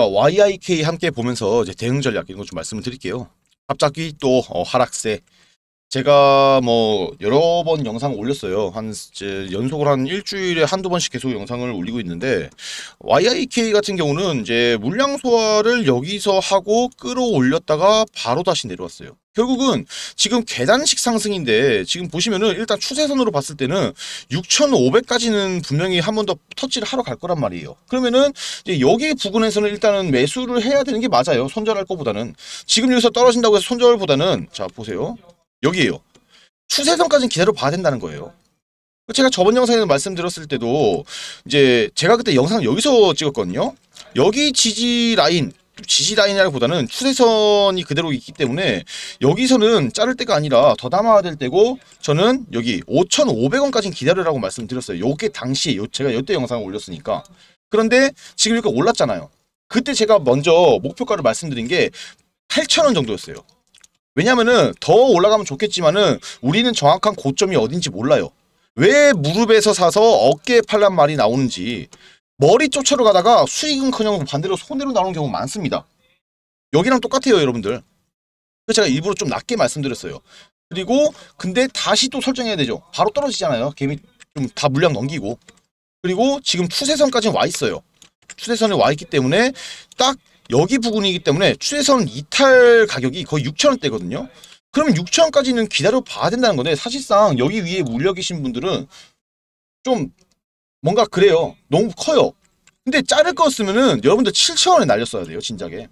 그러니까 YIK 함께 보면서 이제 대응 전략 이런 거 좀 말씀을 드릴게요. 갑자기 또 어, 하락세. 제가 뭐 여러 번 영상 올렸어요. 한 연속으로 한 일주일에 한두 번씩 계속 영상을 올리고 있는데 YIK 같은 경우는 이제 물량 소화를 여기서 하고 끌어올렸다가 바로 다시 내려왔어요. 결국은 지금 계단식 상승인데 지금 보시면은 일단 추세선으로 봤을 때는 6,500까지는 분명히 한 번 더 터치를 하러 갈 거란 말이에요. 그러면은 이제 여기 부근에서는 일단은 매수를 해야 되는 게 맞아요. 손절할 것보다는 지금 여기서 떨어진다고 해서 손절보다는 자 보세요. 여기에요. 추세선까지는 기다려 봐야 된다는 거예요. 그 제가 저번 영상에서 말씀드렸을 때도 이제 제가 그때 영상 여기서 찍었거든요. 여기 지지 라인 지지 라인이라기보다는 추세선이 그대로 있기 때문에 여기서는 자를 때가 아니라 더 담아야 될 때고 저는 여기 5,500원까지는 기다리라고 말씀드렸어요. 요게 당시 요 제가 요때 영상을 올렸으니까 그런데 지금 이렇게 올랐잖아요. 그때 제가 먼저 목표가를 말씀드린 게 8,000원 정도였어요. 왜냐면은 더 올라가면 좋겠지만은 우리는 정확한 고점이 어딘지 몰라요. 왜 무릎에서 사서 어깨에 팔란 말이 나오는지 머리 쫓채로 가다가 수익은 그냥 반대로 손해로 나오는 경우 많습니다. 여기랑 똑같아요 여러분들. 그래서 제가 일부러 좀 낮게 말씀드렸어요. 그리고 근데 다시 또 설정해야 되죠. 바로 떨어지잖아요. 개미 좀 다 물량 넘기고 그리고 지금 추세선까지 와 있어요. 추세선에 와 있기 때문에 딱 여기 부근이기 때문에 추세선 이탈 가격이 거의 6천원대거든요. 그러면 6천원까지는 기다려 봐야 된다는 건데 사실상 여기 위에 물려 계신 분들은 좀 뭔가 그래요. 너무 커요. 근데 자를 거였으면은 여러분들 7천원에 날렸어야 돼요. 진작에.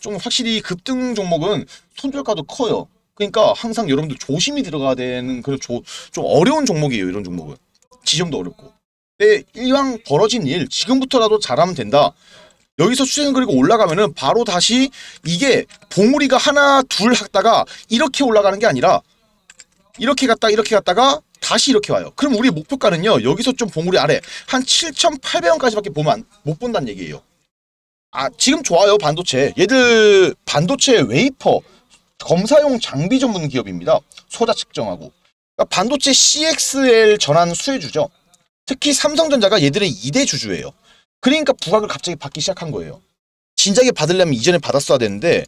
좀 확실히 급등 종목은 손절가도 커요. 그러니까 항상 여러분들 조심히 들어가야 되는 그런 조, 좀 어려운 종목이에요. 이런 종목은. 지점도 어렵고. 근데 이왕 벌어진 일 지금부터라도 잘하면 된다. 여기서 추세는 그리고 올라가면은 바로 다시 이게 봉우리가 하나 둘 하다가 이렇게 올라가는 게 아니라 이렇게 갔다 이렇게 갔다가 다시 이렇게 와요. 그럼 우리 목표가는요. 여기서 좀 봉우리 아래 한 7,800원까지밖에 보면 못 본다는 얘기예요. 아 지금 좋아요 반도체. 얘들 반도체 웨이퍼 검사용 장비 전문 기업입니다. 소자 측정하고 그러니까 반도체 CXL 전환 수혜주죠. 특히 삼성전자가 얘들의 2대 주주예요. 그러니까 부각을 갑자기 받기 시작한 거예요. 진작에 받으려면 이전에 받았어야 되는데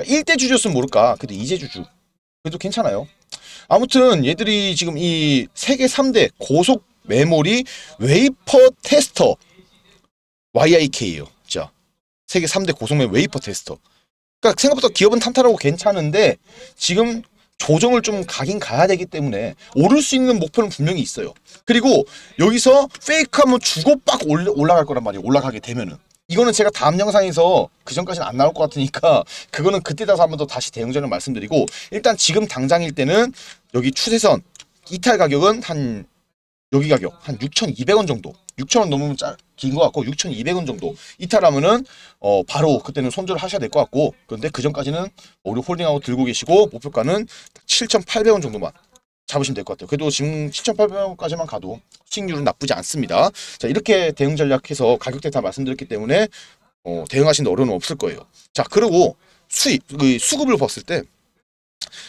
1대 그러니까 주주였으면 모를까. 그래도 2대 주주. 그래도 괜찮아요. 아무튼 얘들이 지금 이 세계 3대 고속 메모리 웨이퍼 테스터 YIK예요. 자, 세계 3대 고속 메모리 웨이퍼 테스터. 그러니까 생각보다 기업은 탄탄하고 괜찮은데 지금 조정을 좀 가긴 가야 되기 때문에 오를 수 있는 목표는 분명히 있어요. 그리고 여기서 페이크하면 주고 빡 올라갈 거란 말이에요. 올라가게 되면은. 이거는 제가 다음 영상에서 그 전까지는 안 나올 것 같으니까 그거는 그때 가서 한번 더 다시 대응전을 말씀드리고 일단 지금 당장일 때는 여기 추세선 이탈 가격은 한 여기 가격 한 6,200원 정도 6,000원 넘으면 긴 것 같고 6,200원 정도 이탈하면은 어 바로 그때는 손절을 하셔야 될 것 같고 그런데 그 전까지는 오류 뭐 홀딩하고 들고 계시고 목표가는 7,800원 정도만 잡으시면 될 것 같아요. 그래도 지금 7,800원까지만 가도 수익률은 나쁘지 않습니다. 자 이렇게 대응 전략해서 가격대 다 말씀드렸기 때문에 어, 대응하시는 어려움은 없을 거예요. 자 그리고 수입, 그 수급을 봤을 때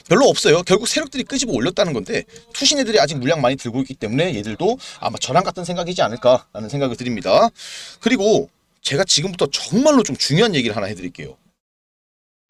별로 없어요. 결국 세력들이 끄집어 올렸다는 건데 투신 애들이 아직 물량 많이 들고 있기 때문에 얘들도 아마 저랑 같은 생각이지 않을까라는 생각을 드립니다. 그리고 제가 지금부터 정말로 좀 중요한 얘기를 하나 해드릴게요.